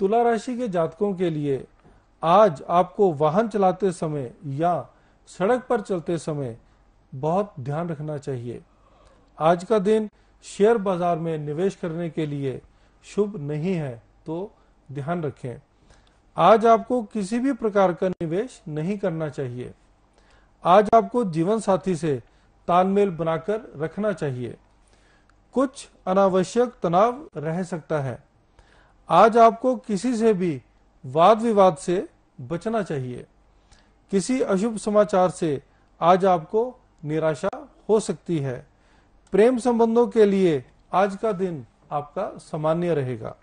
तुला राशि के जातकों के लिए आज आपको वाहन चलाते समय या सड़क पर चलते समय बहुत ध्यान रखना चाहिए आज का दिन शेयर बाजार में निवेश करने के लिए शुभ नहीं है तो ध्यान रखें आज आपको किसी भी प्रकार का निवेश नहीं करना चाहिए आज आपको जीवन साथी से तालमेल बनाकर रखना चाहिए कुछ अनावश्यक तनाव रह सकता है आज आपको किसी से भी वाद विवाद से बचना चाहिए किसी अशुभ समाचार से आज आपको निराशा हो सकती है प्रेम संबंधों के लिए आज का दिन आपका सामान्य रहेगा